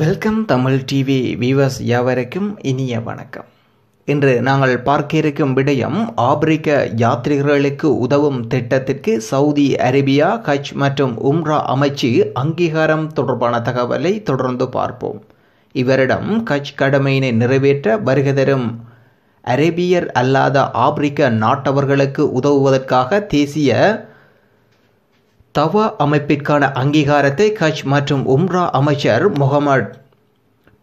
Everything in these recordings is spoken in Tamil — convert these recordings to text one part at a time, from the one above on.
வெல்கம் தமிழ் டிவி வியூவர்ஸ் யாவருக்கும் இனிய வணக்கம் இன்று நாங்கள் பார்க்க இருக்கும் விடயம் ஆப்பிரிக்க யாத்ரிகர்களுக்கு உதவும் திட்டத்திற்கு சவுதி அரேபியா ஹஜ் மற்றும் உம்ரா அமைச்சு அங்கீகாரம் தொடர்பான தகவலை தொடர்ந்து பார்ப்போம் இவரிடம் கட்ச் கடமையினை நிறைவேற்ற வருகை தரும் அரேபியர் அல்லாத ஆப்பிரிக்க நாட்டவர்களுக்கு உதவுவதற்காக தேசிய தவா அமைப்பிற்கான அங்கீகாரத்தை கட்ச் மற்றும் உம்ரா அமைச்சர் முகமட்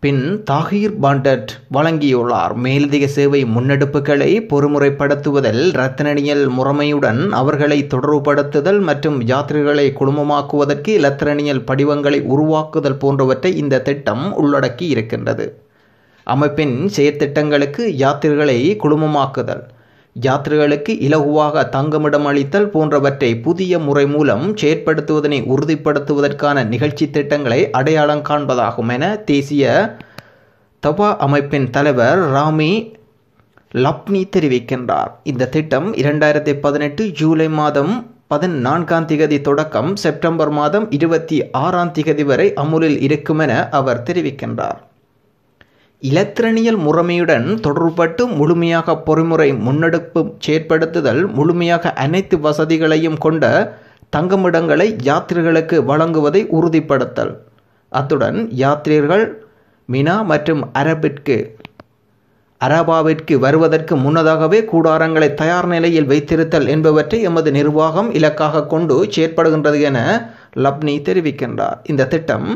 பின் தாகிர் பாண்டட் வழங்கியுள்ளார் மேலதிக சேவை முன்னெடுப்புகளை பொறுமுறைப்படுத்துவதில் ரத்தனியல் முறைமையுடன் அவர்களை தொடர்புபடுத்துதல் மற்றும் யாத்திரைகளை குழுமமாக்குவதற்கு இலத்திரனியல் படிவங்களை உருவாக்குதல் போன்றவற்றை இந்த திட்டம் உள்ளடக்கி இருக்கின்றது அமைப்பின் செயற்திட்டங்களுக்கு யாத்திரைகளை குழுமமாக்குதல் யாத்திரிகளுக்கு இலகுவாக தங்குமிடம் அளித்தல் போன்றவற்றை புதிய முறை மூலம் செயற்படுத்துவதனை உறுதிப்படுத்துவதற்கான நிகழ்ச்சி திட்டங்களை அடையாளம் காண்பதாகும் என தேசிய தபா அமைப்பின் தலைவர் ராமி லப்னி தெரிவிக்கின்றார் இந்த திட்டம் இரண்டாயிரத்தி பதினெட்டு ஜூலை மாதம் பதினான்காம் திகதி தொடக்கம் செப்டம்பர் மாதம் இருபத்தி ஆறாம் திகதி வரை அமுலில் இருக்கும் என அவர் தெரிவிக்கின்றார் இலத்திரனியல் முறைமையுடன் தொடர்பட்டு முழுமையாக பொறிமுறை முன்னெடுப்பு செயற்படுத்துதல் முழுமையாக அனைத்து வசதிகளையும் கொண்ட தங்குமிடங்களை யாத்திரிகளுக்கு வழங்குவதை உறுதிப்படுத்தல் அத்துடன் யாத்திரியர்கள் மினா மற்றும் அரபிற்கு அரபாவிற்கு வருவதற்கு முன்னதாகவே கூடாரங்களை தயார் நிலையில் வைத்திருத்தல் என்பவற்றை எமது நிர்வாகம் இலக்காக கொண்டு செயற்படுகின்றது என லப்னி தெரிவிக்கின்றார் இந்த திட்டம்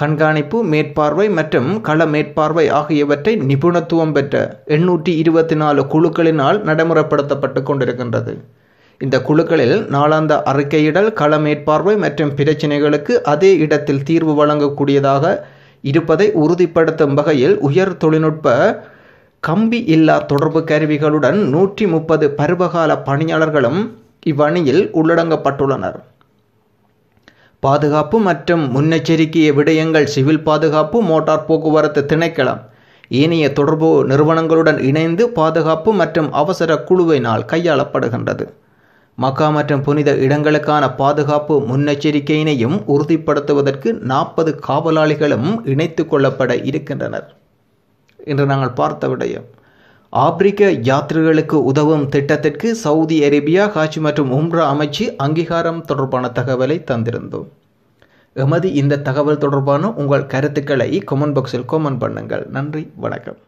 கண்காணிப்பு மேற்பார்வை மற்றும் கள மேற்பார்வை ஆகியவற்றை நிபுணத்துவம் பெற்ற எண்ணூற்றி இருபத்தி நாலு குழுக்களினால் நடைமுறைப்படுத்தப்பட்டு கொண்டிருக்கின்றது இந்த குழுக்களில் நாளாந்த அறிக்கையிடல் கள மேற்பார்வை மற்றும் பிரச்சினைகளுக்கு அதே இடத்தில் தீர்வு வழங்கக்கூடியதாக இருப்பதை உறுதிப்படுத்தும் வகையில் உயர் தொழில்நுட்ப கம்பி இல்லா தொடர்பு கருவிகளுடன் நூற்றி முப்பது பருவகால பணியாளர்களும் இவ்வணியில் உள்ளடங்கப்பட்டுள்ளனர் பாதுகாப்பு மற்றும் முன்னெச்சரிக்கை விடயங்கள் சிவில் பாதுகாப்பு மோட்டார் போக்குவரத்து திணைக்களம் ஏனைய தொடர்பு நிறுவனங்களுடன் இணைந்து பாதுகாப்பு மற்றும் அவசர குழுவினால் கையாளப்படுகின்றது மக்கா மற்றும் புனித இடங்களுக்கான பாதுகாப்பு முன்னெச்சரிக்கையினையும் உறுதிப்படுத்துவதற்கு நாற்பது காவலாளிகளும் இணைத்து கொள்ளப்பட இருக்கின்றனர் என்று நாங்கள் பார்த்த விடயம் ஆப்பிரிக்க யாத்திரிகளுக்கு உதவும் திட்டத்திற்கு சவுதி அரேபியா ஹாஜ் மற்றும் உம்ரா அமைச்சு அங்கீகாரம் தொடர்பான தகவலை தந்திருந்தோம் எமது இந்த தகவல் தொடர்பான உங்கள் கருத்துக்களை கொமெண்ட் பாக்ஸில் கொமெண்ட் பண்ணுங்கள் நன்றி வணக்கம்